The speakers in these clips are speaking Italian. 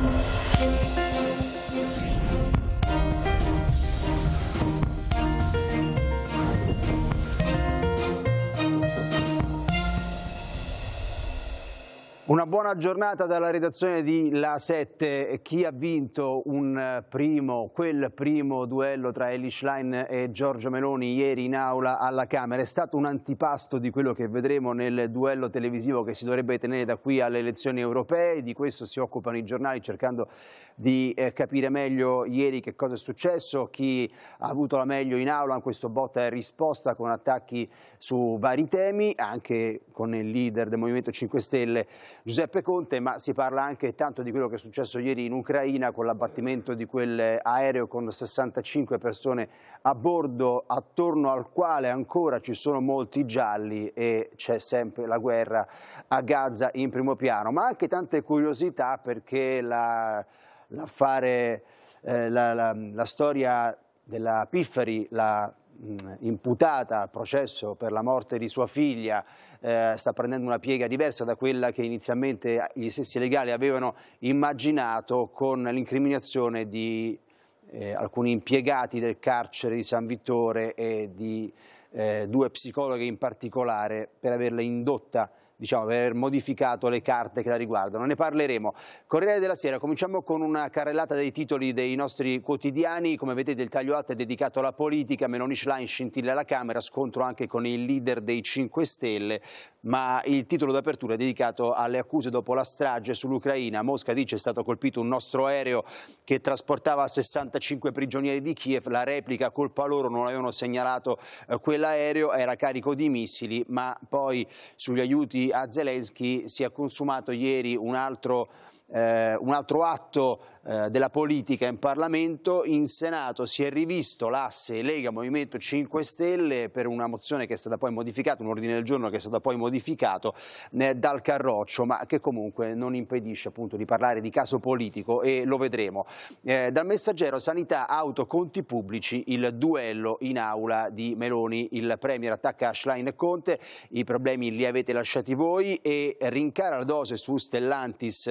Thank you. Una buona giornata dalla redazione di La 7. Chi ha vinto eh, primo, quel primo duello tra Eli Schlein e Giorgio Meloni ieri in aula alla Camera? È stato un antipasto di quello che vedremo nel duello televisivo che si dovrebbe tenere da qui alle elezioni europee. Di questo si occupano i giornali cercando di eh, capire meglio ieri che cosa è successo, chi ha avuto la meglio in aula in questo botta e risposta con attacchi su vari temi, anche con il leader del Movimento 5 Stelle Giuseppe Conte, ma si parla anche tanto di quello che è successo ieri in Ucraina con l'abbattimento di quell'aereo con 65 persone a bordo, attorno al quale ancora ci sono molti gialli e c'è sempre la guerra a Gaza in primo piano, ma anche tante curiosità perché l'affare, la, eh, la, la, la storia della Pifferi, la imputata al processo per la morte di sua figlia eh, sta prendendo una piega diversa da quella che inizialmente gli stessi legali avevano immaginato con l'incriminazione di eh, alcuni impiegati del carcere di San Vittore e di eh, due psicologhe in particolare per averla indotta diciamo, aver modificato le carte che la riguardano. Ne parleremo. Corriere della Sera, cominciamo con una carrellata dei titoli dei nostri quotidiani. Come vedete il taglio alto è dedicato alla politica, Meloni Schlein scintilla alla Camera, scontro anche con il leader dei 5 Stelle ma il titolo d'apertura è dedicato alle accuse dopo la strage sull'Ucraina. Mosca dice è stato colpito un nostro aereo che trasportava 65 prigionieri di Kiev, la replica colpa loro non avevano segnalato eh, quell'aereo, era carico di missili, ma poi sugli aiuti a Zelensky si è consumato ieri un altro eh, un altro atto eh, della politica in Parlamento, in Senato si è rivisto l'asse Lega Movimento 5 Stelle per una mozione che è stata poi modificata, un ordine del giorno che è stato poi modificato eh, dal Carroccio, ma che comunque non impedisce appunto di parlare di caso politico e lo vedremo. Eh, dal messaggero Sanità, Auto, Conti Pubblici, il duello in aula di Meloni, il Premier attacca Schlein e Conte, i problemi li avete lasciati voi e rincara la dose su Stellantis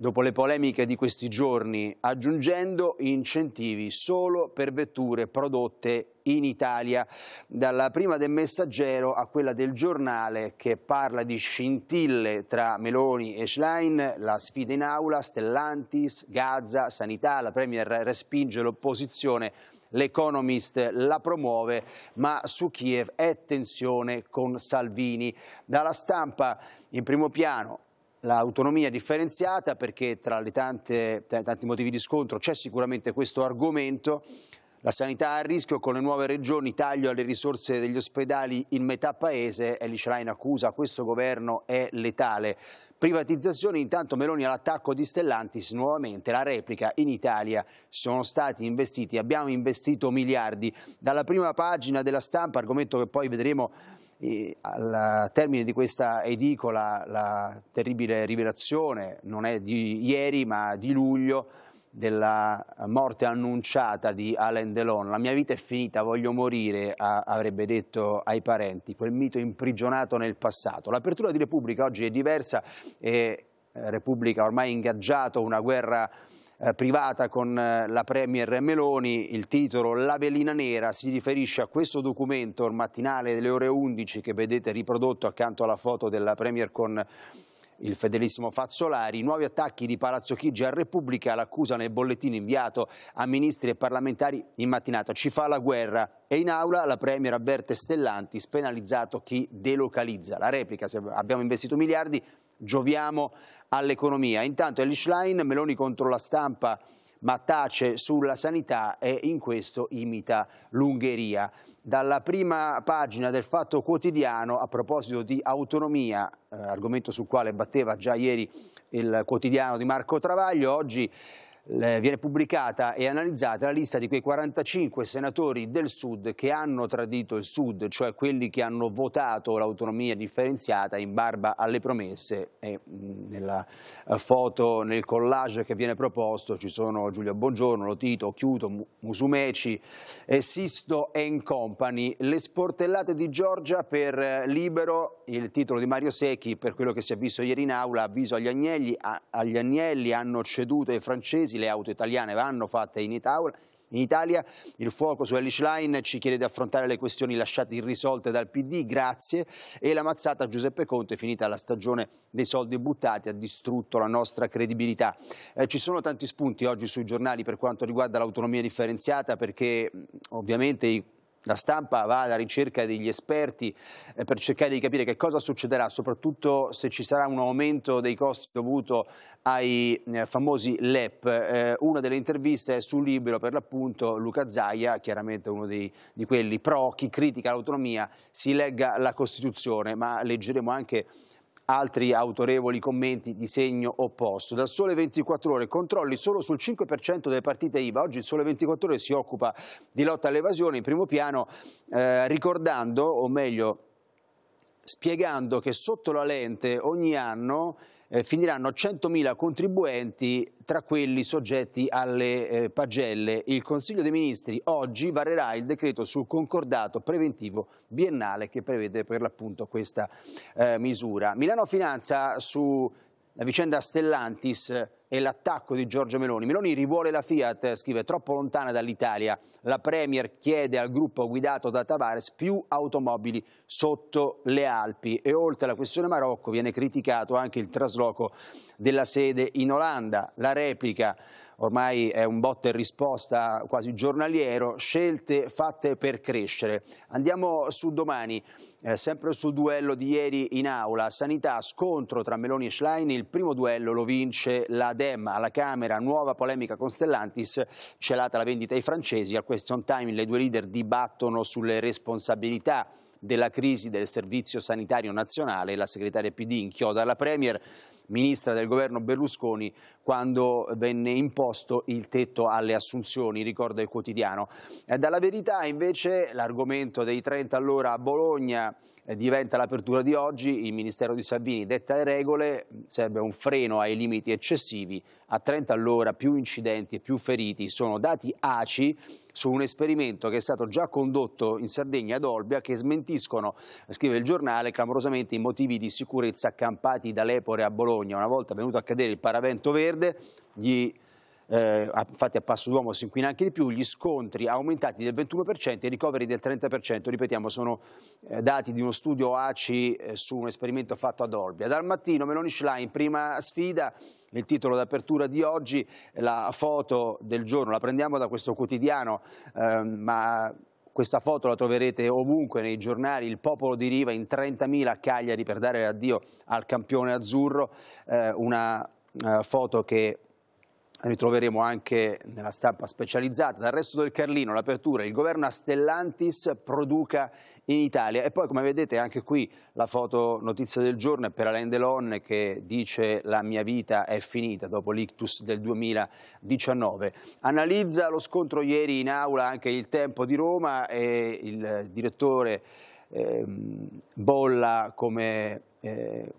dopo le polemiche di questi giorni, aggiungendo incentivi solo per vetture prodotte in Italia. Dalla prima del messaggero a quella del giornale che parla di scintille tra Meloni e Schlein, la sfida in aula, Stellantis, Gaza, Sanità, la Premier respinge l'opposizione L'Economist la promuove, ma su Kiev è tensione con Salvini. Dalla stampa in primo piano l'autonomia differenziata perché tra i tanti motivi di scontro c'è sicuramente questo argomento. La sanità a rischio con le nuove regioni, taglio alle risorse degli ospedali in metà paese, Eli Schlein accusa questo governo è letale. Privatizzazioni, intanto Meloni all'attacco di Stellantis nuovamente, la replica in Italia sono stati investiti, abbiamo investito miliardi. Dalla prima pagina della stampa, argomento che poi vedremo al termine di questa edicola la terribile rivelazione non è di ieri ma di luglio della morte annunciata di Alain Delon. La mia vita è finita, voglio morire, avrebbe detto ai parenti, quel mito imprigionato nel passato. L'apertura di Repubblica oggi è diversa e eh, Repubblica ormai ingaggiato una guerra eh, privata con eh, la Premier Meloni, il titolo La velina nera si riferisce a questo documento il mattinale delle ore 11 che vedete riprodotto accanto alla foto della Premier con il fedelissimo Fazzolari, nuovi attacchi di Palazzo Chigi a Repubblica, l'accusa nel bollettino inviato a ministri e parlamentari in mattinata, ci fa la guerra e in aula la Premier avverte Stellantis, spenalizzato chi delocalizza. La replica, se abbiamo investito miliardi, gioviamo all'economia. Intanto Elish Line, Meloni contro la stampa ma tace sulla sanità e in questo imita l'Ungheria. Dalla prima pagina del Fatto Quotidiano, a proposito di autonomia, eh, argomento sul quale batteva già ieri il quotidiano di Marco Travaglio, oggi viene pubblicata e analizzata la lista di quei 45 senatori del Sud che hanno tradito il Sud, cioè quelli che hanno votato l'autonomia differenziata in barba alle promesse e mm, nella eh, foto, nel collage che viene proposto ci sono Giulia Bongiorno, Lotito, Chiuto, Musumeci, Sisto e Company, le sportellate di Giorgia per eh, Libero, il titolo di Mario Secchi per quello che si è visto ieri in aula, avviso agli agnelli, agli agnelli hanno ceduto ai francesi le auto italiane vanno fatte in Italia, in Italia il fuoco su Elish Line ci chiede di affrontare le questioni lasciate irrisolte dal PD, grazie, e la mazzata a Giuseppe Conte, finita la stagione dei soldi buttati, ha distrutto la nostra credibilità. Eh, ci sono tanti spunti oggi sui giornali per quanto riguarda l'autonomia differenziata, perché ovviamente i la stampa va alla ricerca degli esperti eh, per cercare di capire che cosa succederà, soprattutto se ci sarà un aumento dei costi dovuto ai eh, famosi LEP. Eh, una delle interviste è su libro per l'appunto, Luca Zaia, chiaramente uno di, di quelli pro, chi critica l'autonomia, si legga la Costituzione, ma leggeremo anche altri autorevoli commenti di segno opposto. Da sole 24 ore controlli solo sul 5% delle partite IVA. Oggi il sole 24 ore si occupa di lotta all'evasione in primo piano eh, ricordando, o meglio spiegando che sotto la lente ogni anno eh, finiranno 100.000 contribuenti tra quelli soggetti alle eh, pagelle. Il Consiglio dei Ministri oggi varerà il decreto sul concordato preventivo biennale che prevede per l'appunto questa eh, misura. Milano Finanza su la vicenda Stellantis e l'attacco di Giorgio Meloni. Meloni rivuole la Fiat, scrive, troppo lontana dall'Italia. La Premier chiede al gruppo guidato da Tavares più automobili sotto le Alpi. E oltre alla questione Marocco viene criticato anche il trasloco della sede in Olanda. La replica ormai è un botta e risposta quasi giornaliero, scelte fatte per crescere. Andiamo su domani. Eh, sempre sul duello di ieri in aula, sanità, scontro tra Meloni e Schlein, il primo duello lo vince la Dem alla Camera, nuova polemica con Stellantis, celata la vendita ai francesi, al question time le due leader dibattono sulle responsabilità della crisi del servizio sanitario nazionale, la segretaria PD inchioda alla Premier ministra del governo Berlusconi quando venne imposto il tetto alle assunzioni, ricorda il quotidiano. Eh, dalla verità invece l'argomento dei 30 all'ora a Bologna eh, diventa l'apertura di oggi, il Ministero di Salvini detta le regole, serve un freno ai limiti eccessivi, a 30 all'ora più incidenti e più feriti sono dati ACI su un esperimento che è stato già condotto in Sardegna ad Olbia che smentiscono, scrive il giornale, clamorosamente i motivi di sicurezza accampati da Lepore a Bologna. Una volta venuto a cadere il paravento verde, gli eh, infatti a passo d'uomo si inquina anche di più, gli scontri aumentati del 21% e i ricoveri del 30%, ripetiamo, sono eh, dati di uno studio ACI eh, su un esperimento fatto ad Orbia. Dal mattino Meloni Schlein, prima sfida, il titolo d'apertura di oggi, la foto del giorno, la prendiamo da questo quotidiano, ehm, ma questa foto la troverete ovunque nei giornali, il popolo deriva in 30.000 a Cagliari per dare l'addio al campione azzurro, eh, una eh, foto che Ritroveremo anche nella stampa specializzata, dal resto del Carlino, l'apertura, il governo a Stellantis produca in Italia. E poi come vedete anche qui la foto notizia del giorno è per Alain Delon che dice la mia vita è finita dopo l'ictus del 2019. Analizza lo scontro ieri in aula anche il tempo di Roma e il direttore eh, bolla come... Eh,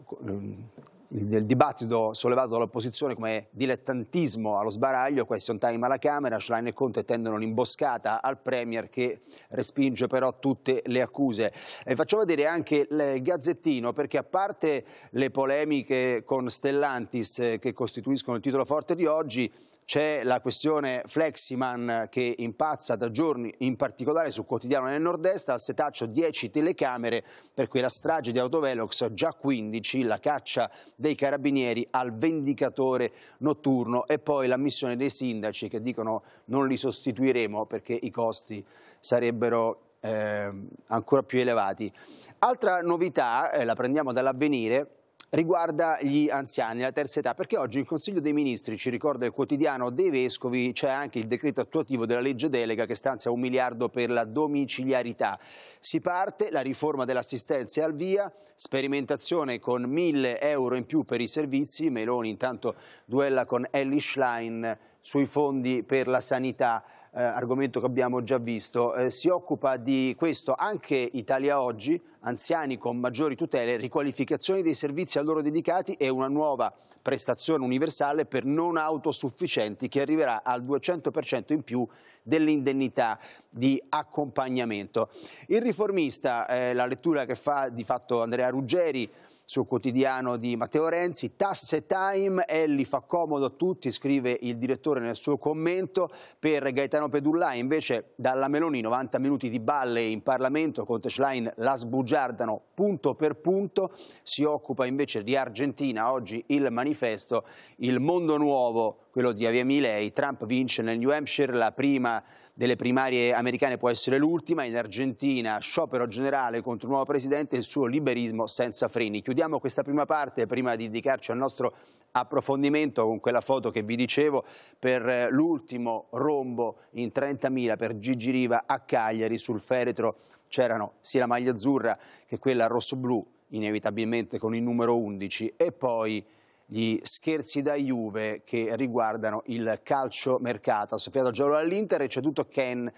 nel dibattito sollevato dall'opposizione come dilettantismo allo sbaraglio, question time alla Camera, Schlein e Conte tendono un'imboscata al Premier che respinge però tutte le accuse. E facciamo vedere anche il Gazzettino perché a parte le polemiche con Stellantis eh, che costituiscono il titolo forte di oggi, c'è la questione Fleximan che impazza da giorni, in particolare sul quotidiano nel nord-est, al setaccio 10 telecamere per quella strage di Autovelox, già 15, la caccia dei carabinieri al vendicatore notturno e poi la missione dei sindaci che dicono non li sostituiremo perché i costi sarebbero eh, ancora più elevati. Altra novità, eh, la prendiamo dall'avvenire, riguarda gli anziani, la terza età, perché oggi il Consiglio dei Ministri, ci ricorda il quotidiano dei Vescovi, c'è anche il decreto attuativo della legge delega che stanzia un miliardo per la domiciliarità. Si parte, la riforma dell'assistenza è al via, sperimentazione con mille euro in più per i servizi, Meloni intanto duella con Ellie Schlein sui fondi per la sanità eh, argomento che abbiamo già visto, eh, si occupa di questo anche Italia Oggi, anziani con maggiori tutele, riqualificazioni dei servizi a loro dedicati e una nuova prestazione universale per non autosufficienti che arriverà al 200% in più dell'indennità di accompagnamento. Il riformista, eh, la lettura che fa di fatto Andrea Ruggeri, sul quotidiano di Matteo Renzi. Tasse time, Elli fa comodo a tutti, scrive il direttore nel suo commento. Per Gaetano Pedullai invece dalla Meloni 90 minuti di balle in Parlamento con Schlein la sbugiardano punto per punto. Si occupa invece di Argentina oggi il manifesto Il Mondo Nuovo quello di Avia Milei. Trump vince nel New Hampshire, la prima delle primarie americane può essere l'ultima, in Argentina sciopero generale contro il nuovo presidente e il suo liberismo senza freni. Chiudiamo questa prima parte prima di dedicarci al nostro approfondimento con quella foto che vi dicevo per eh, l'ultimo rombo in 30.000 per Gigi Riva a Cagliari sul feretro c'erano sia la maglia azzurra che quella rosso-blu inevitabilmente con il numero 11 e poi gli scherzi da Juve che riguardano il calcio mercato. Soffiato soffiato giallo all'Inter e ceduto Ken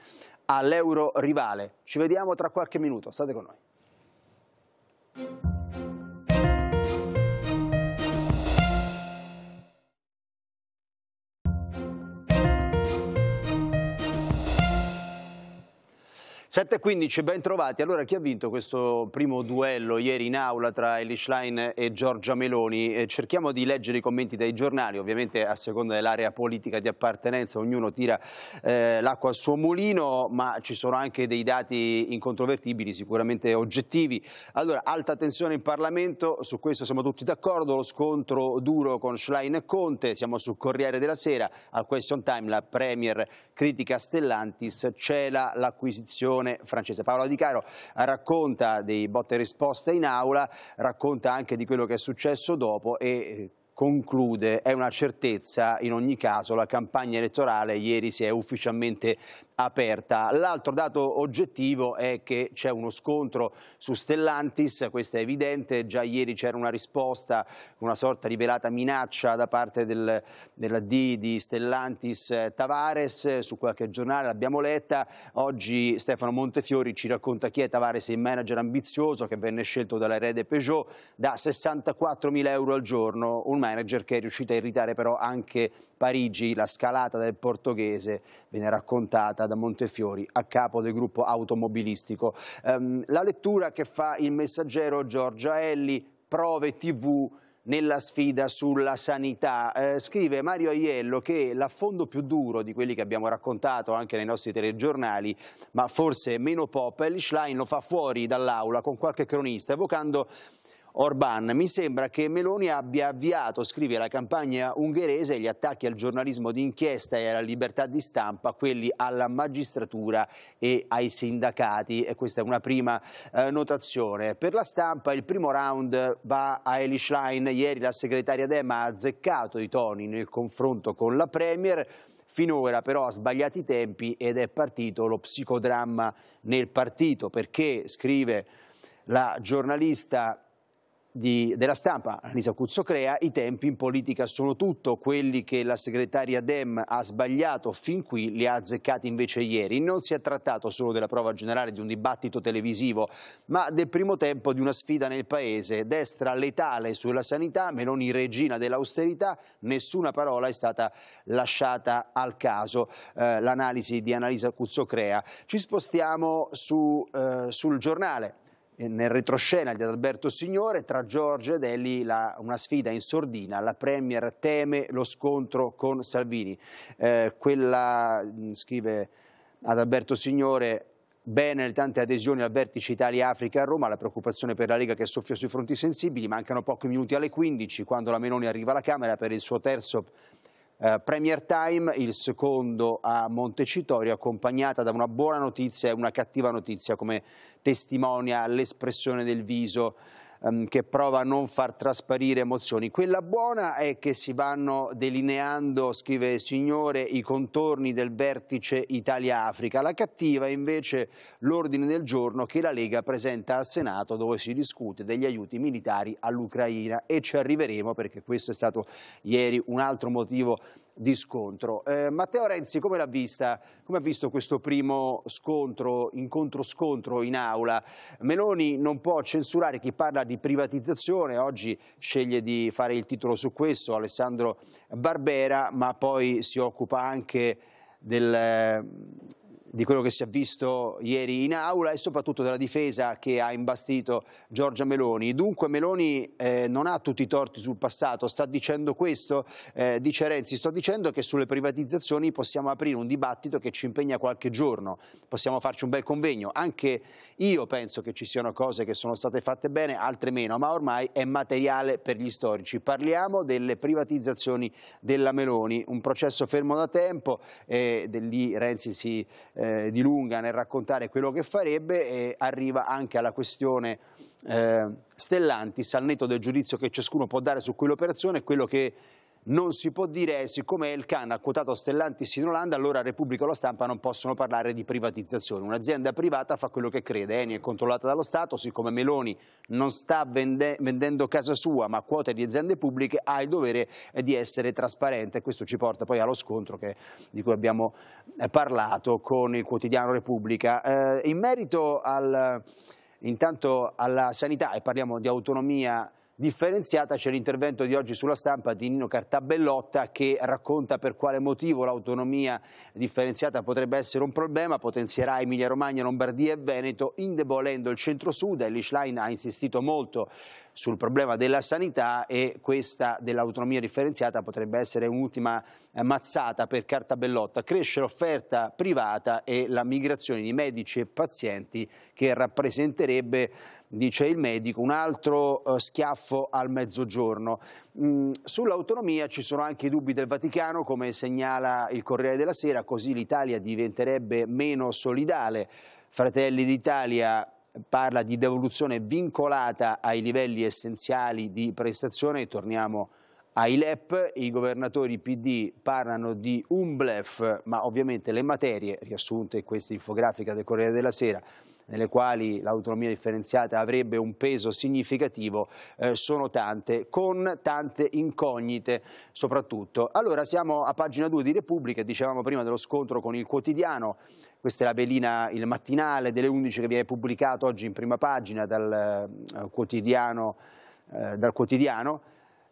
all'euro rivale. Ci vediamo tra qualche minuto, state con noi. 7.15, ben trovati. Allora, chi ha vinto questo primo duello ieri in aula tra Eli Schlein e Giorgia Meloni? Eh, cerchiamo di leggere i commenti dai giornali, ovviamente a seconda dell'area politica di appartenenza, ognuno tira eh, l'acqua al suo mulino, ma ci sono anche dei dati incontrovertibili, sicuramente oggettivi. Allora, alta tensione in Parlamento, su questo siamo tutti d'accordo, lo scontro duro con Schlein e Conte, siamo su Corriere della Sera, al Question Time la Premier critica Stellantis cela l'acquisizione francese. Paola Di Caro racconta dei botte e risposte in aula, racconta anche di quello che è successo dopo e eh, conclude, è una certezza in ogni caso, la campagna elettorale ieri si è ufficialmente aperta. L'altro dato oggettivo è che c'è uno scontro su Stellantis, questo è evidente, già ieri c'era una risposta, una sorta di velata minaccia da parte del, della D di Stellantis eh, Tavares, su qualche giornale l'abbiamo letta, oggi Stefano Montefiori ci racconta chi è Tavares, il manager ambizioso che venne scelto dall'erede Peugeot da 64 mila euro al giorno, un manager che è riuscito a irritare però anche Parigi la scalata del portoghese viene raccontata da Montefiori a capo del gruppo automobilistico. Um, la lettura che fa il messaggero Giorgia Elli, prove tv nella sfida sulla sanità. Eh, scrive Mario Aiello che l'affondo più duro di quelli che abbiamo raccontato anche nei nostri telegiornali, ma forse meno pop, Ellie Schlein lo fa fuori dall'aula con qualche cronista, evocando Orban. Mi sembra che Meloni abbia avviato, scrive la campagna ungherese, gli attacchi al giornalismo d'inchiesta e alla libertà di stampa, quelli alla magistratura e ai sindacati. E questa è una prima eh, notazione. Per la stampa il primo round va a Eli Schlein. Ieri la segretaria Dema ha azzeccato i toni nel confronto con la Premier. Finora però ha sbagliato i tempi ed è partito lo psicodramma nel partito perché, scrive la giornalista, di, della stampa, Anisa Cuzzocrea, i tempi in politica sono tutto, quelli che la segretaria Dem ha sbagliato fin qui li ha azzeccati invece ieri. Non si è trattato solo della prova generale di un dibattito televisivo, ma del primo tempo di una sfida nel paese, destra letale sulla sanità, Meloni regina dell'austerità, nessuna parola è stata lasciata al caso, eh, l'analisi di Anisa Cuzzocrea. Ci spostiamo su, eh, sul giornale. Eh, nel retroscena di Adalberto Signore, tra Giorgio ed Elli la, una sfida in sordina, la Premier teme lo scontro con Salvini. Eh, quella, mm, scrive Adalberto Signore, Bene le tante adesioni al vertice Italia-Africa a Roma, la preoccupazione per la Lega che soffia sui fronti sensibili, mancano pochi minuti alle 15 quando la Meloni arriva alla Camera per il suo terzo eh, Premier Time, il secondo a Montecitorio, accompagnata da una buona notizia e una cattiva notizia, come testimonia l'espressione del viso ehm, che prova a non far trasparire emozioni. Quella buona è che si vanno delineando, scrive il Signore, i contorni del vertice Italia-Africa. La cattiva è invece l'ordine del giorno che la Lega presenta al Senato dove si discute degli aiuti militari all'Ucraina e ci arriveremo perché questo è stato ieri un altro motivo di scontro. Eh, Matteo Renzi come l'ha vista? Come ha visto questo primo scontro, incontro-scontro in aula? Meloni non può censurare chi parla di privatizzazione, oggi sceglie di fare il titolo su questo, Alessandro Barbera, ma poi si occupa anche del, di quello che si è visto ieri in aula e soprattutto della difesa che ha imbastito Giorgia Meloni. Dunque Meloni eh, non ha tutti i torti sul passato, sta dicendo questo, eh, dice Renzi, sto dicendo che sulle privatizzazioni possiamo aprire un dibattito che ci impegna qualche giorno, possiamo farci un bel convegno. Anche io penso che ci siano cose che sono state fatte bene, altre meno, ma ormai è materiale per gli storici. Parliamo delle privatizzazioni della Meloni, un processo fermo da tempo, eh, lì Renzi si eh, eh, di lunga nel raccontare quello che farebbe e arriva anche alla questione eh, Stellantis, al netto del giudizio che ciascuno può dare su quell'operazione, quello che non si può dire, siccome il CAN ha quotato Stellantis in Olanda, allora Repubblica e la stampa non possono parlare di privatizzazione. Un'azienda privata fa quello che crede, Eni eh, è controllata dallo Stato, siccome Meloni non sta vende vendendo casa sua ma quote di aziende pubbliche, ha il dovere eh, di essere trasparente. Questo ci porta poi allo scontro che, di cui abbiamo eh, parlato con il quotidiano Repubblica. Eh, in merito al, intanto alla sanità, e parliamo di autonomia differenziata c'è l'intervento di oggi sulla stampa di Nino Cartabellotta che racconta per quale motivo l'autonomia differenziata potrebbe essere un problema, potenzierà Emilia Romagna, Lombardia e Veneto indebolendo il centro-sud. Elish Line ha insistito molto sul problema della sanità e questa dell'autonomia differenziata potrebbe essere un'ultima mazzata per Cartabellotta. Cresce l'offerta privata e la migrazione di medici e pazienti che rappresenterebbe dice il medico, un altro eh, schiaffo al mezzogiorno. Mm, sull'autonomia ci sono anche i dubbi del Vaticano, come segnala il Corriere della Sera, così l'Italia diventerebbe meno solidale. Fratelli d'Italia parla di devoluzione vincolata ai livelli essenziali di prestazione, torniamo ai LEP, i governatori PD parlano di un blef, ma ovviamente le materie riassunte in questa infografica del Corriere della Sera nelle quali l'autonomia differenziata avrebbe un peso significativo eh, sono tante, con tante incognite soprattutto. Allora siamo a pagina 2 di Repubblica, dicevamo prima dello scontro con il quotidiano, questa è la Belina, il mattinale delle 11 che viene pubblicato oggi in prima pagina dal, eh, quotidiano, eh, dal quotidiano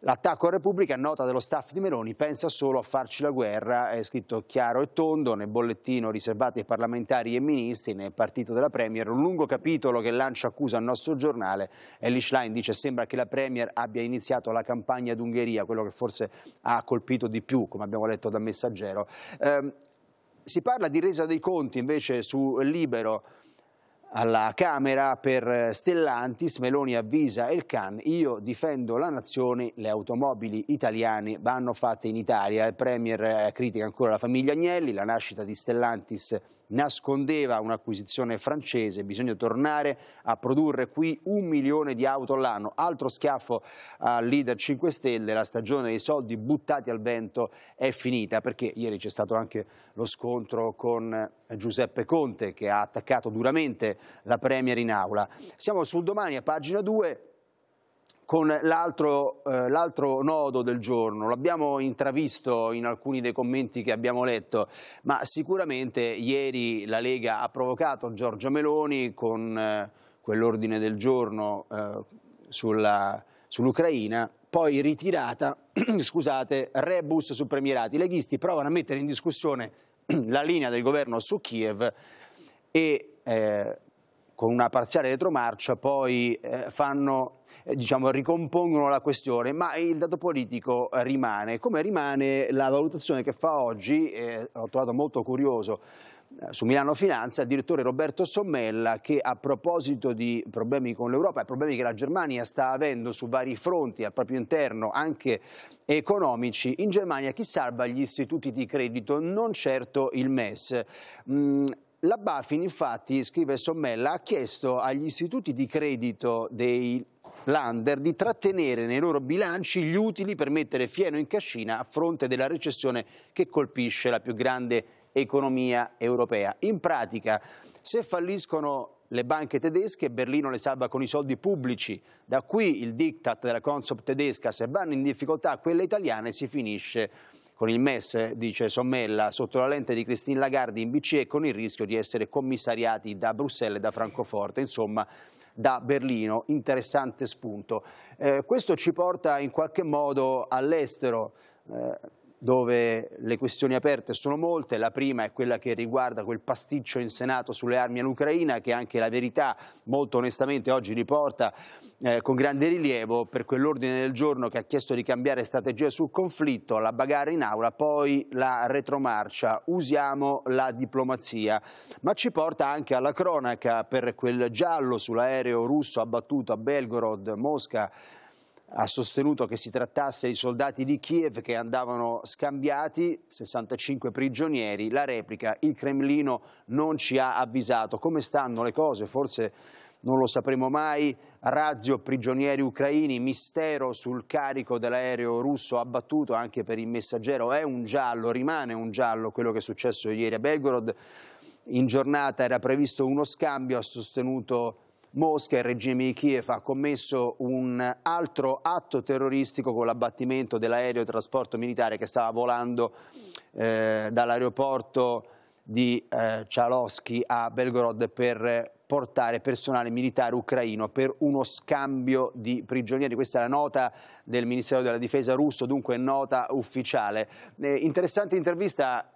L'attacco a Repubblica, nota dello staff di Meloni, pensa solo a farci la guerra, è scritto chiaro e tondo nel bollettino riservato ai parlamentari e ministri, nel partito della Premier, un lungo capitolo che lancia accusa al nostro giornale, Ellie Schlein dice sembra che la Premier abbia iniziato la campagna d'Ungheria, quello che forse ha colpito di più, come abbiamo letto da Messaggero. Eh, si parla di resa dei conti invece su Libero, alla Camera per eh, Stellantis, Meloni avvisa il Can, io difendo la nazione, le automobili italiane vanno fatte in Italia. Il Premier eh, critica ancora la famiglia Agnelli, la nascita di Stellantis nascondeva un'acquisizione francese, bisogna tornare a produrre qui un milione di auto all'anno. Altro schiaffo al leader 5 Stelle, la stagione dei soldi buttati al vento è finita, perché ieri c'è stato anche lo scontro con Giuseppe Conte che ha attaccato duramente la Premier in aula. Siamo sul domani a pagina 2 con l'altro, eh, nodo del giorno, l'abbiamo intravisto in alcuni dei commenti che abbiamo letto, ma sicuramente ieri la Lega ha provocato Giorgio Meloni con eh, quell'ordine del giorno eh, sulla, sull'Ucraina, poi ritirata, scusate, rebus su premierati. I leghisti provano a mettere in discussione la linea del governo su Kiev e eh, con una parziale retromarcia poi eh, fanno eh, diciamo, ricompongono la questione, ma il dato politico rimane. Come rimane la valutazione che fa oggi, eh, l'ho trovato molto curioso, eh, su Milano Finanza il direttore Roberto Sommella che a proposito di problemi con l'Europa e problemi che la Germania sta avendo su vari fronti al proprio interno anche economici, in Germania chi salva gli istituti di credito? Non certo il MES. Mm, la Bafin, infatti, scrive Sommella, ha chiesto agli istituti di credito dei Lander di trattenere nei loro bilanci gli utili per mettere fieno in cascina a fronte della recessione che colpisce la più grande economia europea. In pratica, se falliscono le banche tedesche, Berlino le salva con i soldi pubblici. Da qui il diktat della Consob tedesca, se vanno in difficoltà quelle italiane si finisce con il MES, dice Sommella, sotto la lente di Christine Lagarde in BCE con il rischio di essere commissariati da Bruxelles e da Francoforte, insomma da Berlino, interessante spunto. Eh, questo ci porta in qualche modo all'estero, eh, dove le questioni aperte sono molte, la prima è quella che riguarda quel pasticcio in Senato sulle armi all'Ucraina che anche la verità molto onestamente oggi riporta eh, con grande rilievo per quell'ordine del giorno che ha chiesto di cambiare strategia sul conflitto, la bagarre in aula, poi la retromarcia, usiamo la diplomazia, ma ci porta anche alla cronaca per quel giallo sull'aereo russo abbattuto a Belgorod, Mosca, ha sostenuto che si trattasse di soldati di Kiev che andavano scambiati, 65 prigionieri, la replica, il Cremlino non ci ha avvisato. Come stanno le cose? Forse non lo sapremo mai, razio prigionieri ucraini, mistero sul carico dell'aereo russo abbattuto anche per il messaggero, è un giallo, rimane un giallo quello che è successo ieri a Belgorod, in giornata era previsto uno scambio, ha sostenuto Mosca, il regime di Kiev ha commesso un altro atto terroristico con l'abbattimento dell'aereo trasporto militare che stava volando eh, dall'aeroporto di eh, Cialoschi a Belgorod per portare personale militare ucraino per uno scambio di prigionieri. Questa è la nota del Ministero della Difesa russo, dunque nota ufficiale. Eh, interessante intervista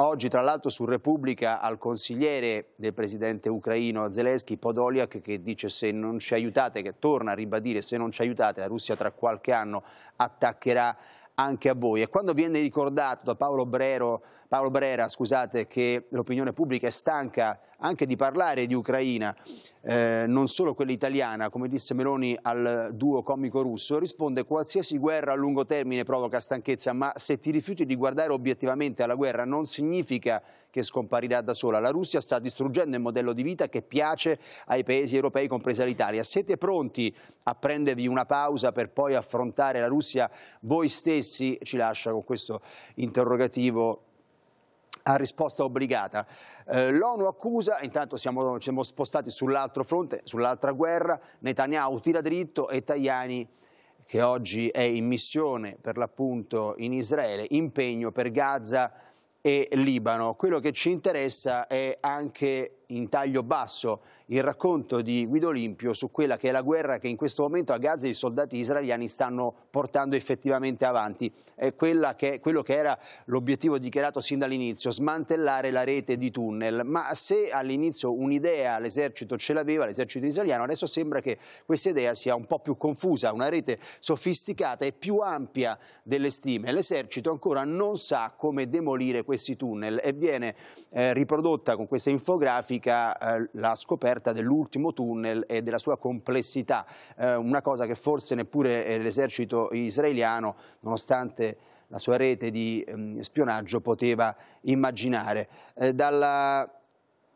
Oggi, tra l'altro, su Repubblica al consigliere del presidente ucraino Zelensky, Podoliak, che dice se non ci aiutate, che torna a ribadire se non ci aiutate, la Russia tra qualche anno attaccherà anche a voi. E quando viene ricordato da Paolo Brero Paolo Brera, scusate, che l'opinione pubblica è stanca anche di parlare di Ucraina, eh, non solo quella italiana, come disse Meloni al duo comico russo, risponde qualsiasi guerra a lungo termine provoca stanchezza, ma se ti rifiuti di guardare obiettivamente alla guerra non significa che scomparirà da sola. La Russia sta distruggendo il modello di vita che piace ai paesi europei, compresa l'Italia. Siete pronti a prendervi una pausa per poi affrontare la Russia voi stessi? Ci lascia con questo interrogativo a risposta obbligata. Eh, L'ONU accusa, intanto siamo, siamo spostati sull'altro fronte, sull'altra guerra, Netanyahu tira dritto e Tajani che oggi è in missione per l'appunto in Israele, impegno per Gaza e Libano. Quello che ci interessa è anche in taglio basso il racconto di Guido Olimpio su quella che è la guerra che in questo momento a Gaza i soldati israeliani stanno portando effettivamente avanti. È che, quello che era l'obiettivo dichiarato sin dall'inizio, smantellare la rete di tunnel. Ma se all'inizio un'idea l'esercito ce l'aveva, l'esercito israeliano, adesso sembra che questa idea sia un po' più confusa, una rete sofisticata e più ampia delle stime. L'esercito ancora non sa come demolire questi tunnel e viene eh, riprodotta con questa infografica pratica eh, la scoperta dell'ultimo tunnel e della sua complessità, eh, una cosa che forse neppure eh, l'esercito israeliano, nonostante la sua rete di ehm, spionaggio, poteva immaginare. Eh, dalla,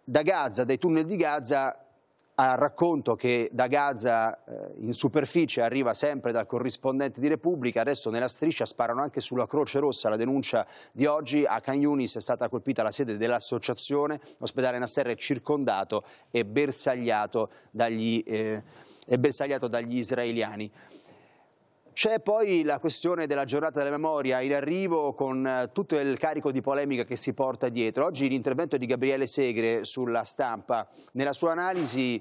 da Gaza, dai tunnel di Gaza, al racconto che da Gaza eh, in superficie arriva sempre dal corrispondente di Repubblica, adesso nella striscia sparano anche sulla Croce Rossa la denuncia di oggi, a Can Yunis è stata colpita la sede dell'associazione, l'ospedale Nasser è circondato e bersagliato dagli, eh, è bersagliato dagli israeliani. C'è poi la questione della giornata della memoria in arrivo con eh, tutto il carico di polemica che si porta dietro. Oggi l'intervento di Gabriele Segre sulla stampa, nella sua analisi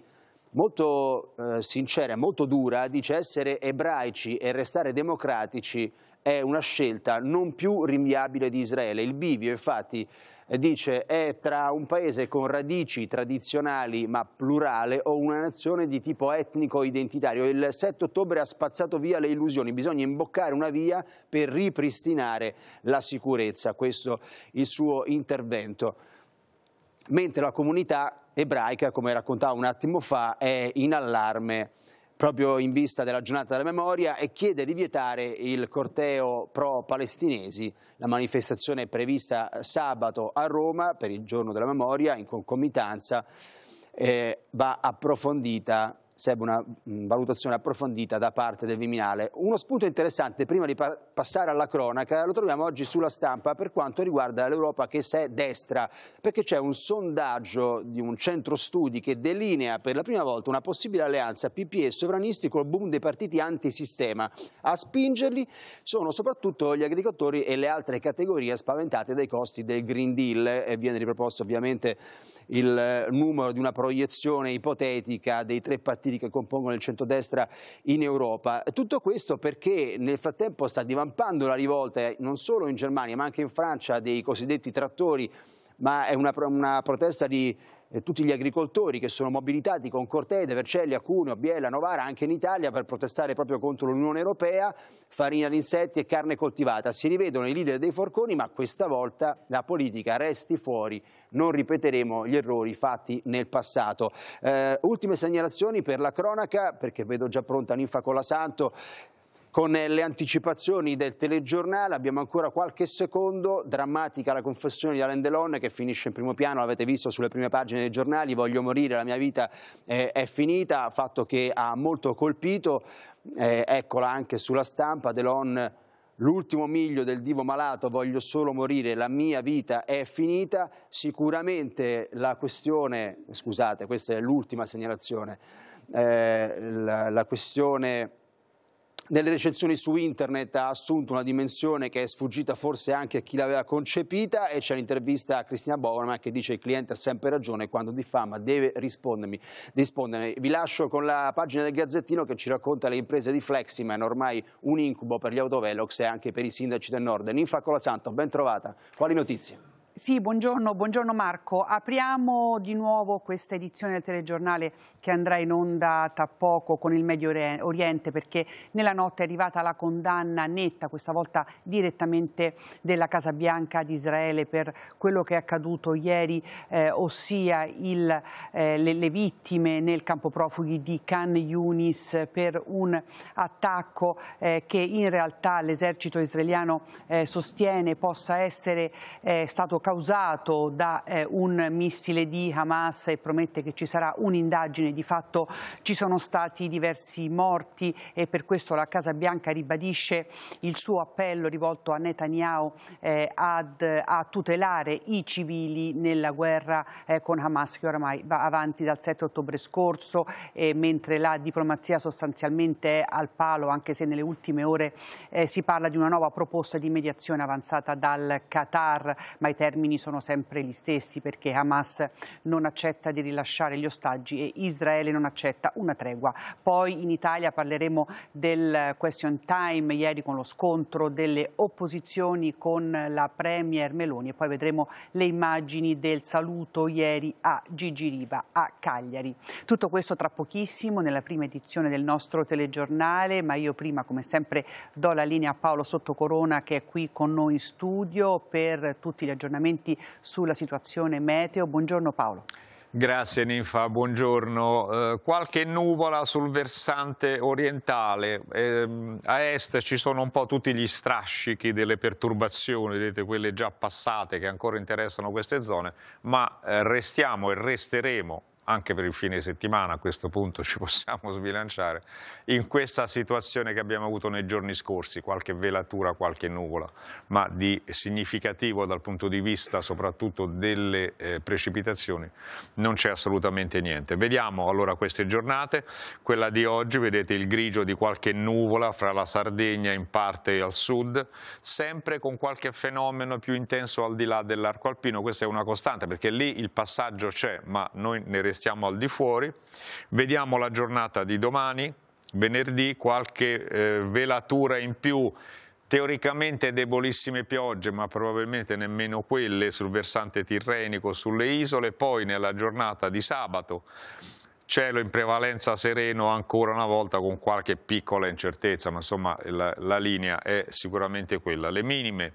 molto eh, sincera e molto dura, dice essere ebraici e restare democratici è una scelta non più rinviabile di Israele. Il bivio, infatti, eh, dice è tra un paese con radici tradizionali ma plurale o una nazione di tipo etnico-identitario. Il 7 ottobre ha spazzato via le illusioni, bisogna imboccare una via per ripristinare la sicurezza, questo il suo intervento. Mentre la comunità ebraica, come raccontavo un attimo fa, è in allarme proprio in vista della giornata della memoria e chiede di vietare il corteo pro-palestinesi, la manifestazione è prevista sabato a Roma per il giorno della memoria in concomitanza eh, va approfondita serve una mm, valutazione approfondita da parte del Viminale. Uno spunto interessante, prima di pa passare alla cronaca, lo troviamo oggi sulla stampa per quanto riguarda l'Europa che si è destra, perché c'è un sondaggio di un centro studi che delinea per la prima volta una possibile alleanza PPE sovranisti col boom dei partiti antisistema. A spingerli sono soprattutto gli agricoltori e le altre categorie spaventate dai costi del Green Deal e viene riproposto ovviamente il eh, numero di una proiezione ipotetica dei tre partiti che compongono il centrodestra in Europa. Tutto questo perché nel frattempo sta divampando la rivolta eh, non solo in Germania ma anche in Francia dei cosiddetti trattori, ma è una, una protesta di eh, tutti gli agricoltori che sono mobilitati con Cortede, Vercelli, Cuneo, Biella, Novara anche in Italia per protestare proprio contro l'Unione Europea, farina di insetti e carne coltivata. Si rivedono i leader dei forconi ma questa volta la politica resti fuori non ripeteremo gli errori fatti nel passato. Eh, ultime segnalazioni per la cronaca, perché vedo già pronta Ninfa con la Santo. con le anticipazioni del telegiornale abbiamo ancora qualche secondo, drammatica la confessione di Alain Delon che finisce in primo piano, l'avete visto sulle prime pagine dei giornali, voglio morire, la mia vita eh, è finita, fatto che ha molto colpito, eh, eccola anche sulla stampa, Delon l'ultimo miglio del divo malato, voglio solo morire, la mia vita è finita, sicuramente la questione, scusate, questa è l'ultima segnalazione, eh, la, la questione nelle recensioni su internet ha assunto una dimensione che è sfuggita forse anche a chi l'aveva concepita e c'è l'intervista a Cristina Boverman che dice il cliente ha sempre ragione quando diffama deve rispondermi, rispondere. Vi lascio con la pagina del Gazzettino che ci racconta le imprese di Fleximan, ormai un incubo per gli autovelox e anche per i sindaci del nord. Ninfa Colasanto, ben trovata. Quali notizie? Sì, buongiorno, buongiorno, Marco. Apriamo di nuovo questa edizione del telegiornale che andrà in onda tra poco con il Medio Oriente perché nella notte è arrivata la condanna netta, questa volta direttamente della Casa Bianca di Israele per quello che è accaduto ieri, eh, ossia il, eh, le, le, vittime nel campo profughi di Khan Yunis per un attacco eh, che in realtà l'esercito israeliano eh, sostiene possa essere eh, stato causato da eh, un missile di Hamas e promette che ci sarà un'indagine. Di fatto ci sono stati diversi morti e per questo la Casa Bianca ribadisce il suo appello rivolto a Netanyahu eh, ad, a tutelare i civili nella guerra eh, con Hamas che oramai va avanti dal 7 ottobre scorso mentre la diplomazia sostanzialmente è al palo anche se nelle ultime ore eh, si parla di una nuova proposta di mediazione avanzata dal Qatar ma i termini termini sono sempre gli stessi perché Hamas non accetta di rilasciare gli ostaggi e Israele non accetta una tregua. Poi in Italia parleremo del question time ieri con lo scontro delle opposizioni con la Premier Meloni e poi vedremo le immagini del saluto ieri a Gigi Riva a Cagliari. Tutto questo tra pochissimo nella prima edizione del nostro telegiornale, ma io prima come sempre do la linea a Paolo Sottocorona che è qui con noi in studio per tutti gli aggiornamenti aggiornamenti sulla situazione meteo. Buongiorno Paolo. Grazie Ninfa, buongiorno. Eh, qualche nuvola sul versante orientale, eh, a est ci sono un po' tutti gli strascichi delle perturbazioni, vedete quelle già passate che ancora interessano queste zone, ma eh, restiamo e resteremo anche per il fine settimana, a questo punto ci possiamo sbilanciare, in questa situazione che abbiamo avuto nei giorni scorsi, qualche velatura, qualche nuvola, ma di significativo dal punto di vista soprattutto delle eh, precipitazioni non c'è assolutamente niente. Vediamo allora queste giornate, quella di oggi, vedete il grigio di qualche nuvola fra la Sardegna in parte al sud, sempre con qualche fenomeno più intenso al di là dell'arco alpino, questa è una costante perché lì il passaggio c'è, ma noi ne restiamo siamo al di fuori. Vediamo la giornata di domani, venerdì, qualche eh, velatura in più teoricamente debolissime piogge, ma probabilmente nemmeno quelle sul versante tirrenico, sulle isole. Poi nella giornata di sabato cielo in prevalenza sereno ancora una volta con qualche piccola incertezza, ma insomma la, la linea è sicuramente quella. Le minime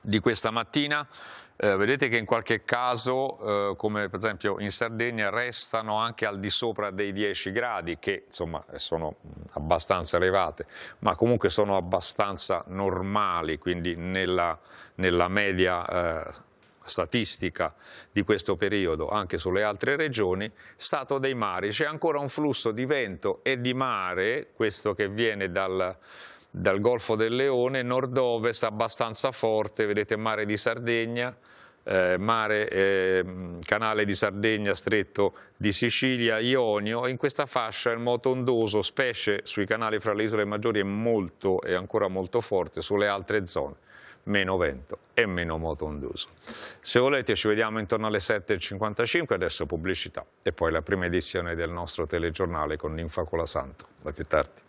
di questa mattina eh, vedete che in qualche caso, eh, come per esempio in Sardegna, restano anche al di sopra dei 10 gradi, che insomma eh, sono mm, abbastanza elevate, ma comunque sono abbastanza normali, quindi nella, nella media eh, statistica di questo periodo, anche sulle altre regioni, stato dei mari. C'è ancora un flusso di vento e di mare, questo che viene dal dal Golfo del Leone, nord-ovest abbastanza forte, vedete mare di Sardegna, eh, mare, eh, canale di Sardegna, stretto di Sicilia, Ionio, in questa fascia il moto ondoso, specie sui canali fra le isole maggiori, è molto e ancora molto forte, sulle altre zone meno vento e meno moto ondoso. Se volete ci vediamo intorno alle 7.55, adesso pubblicità e poi la prima edizione del nostro telegiornale con Ninfa Colasanto. Da più tardi.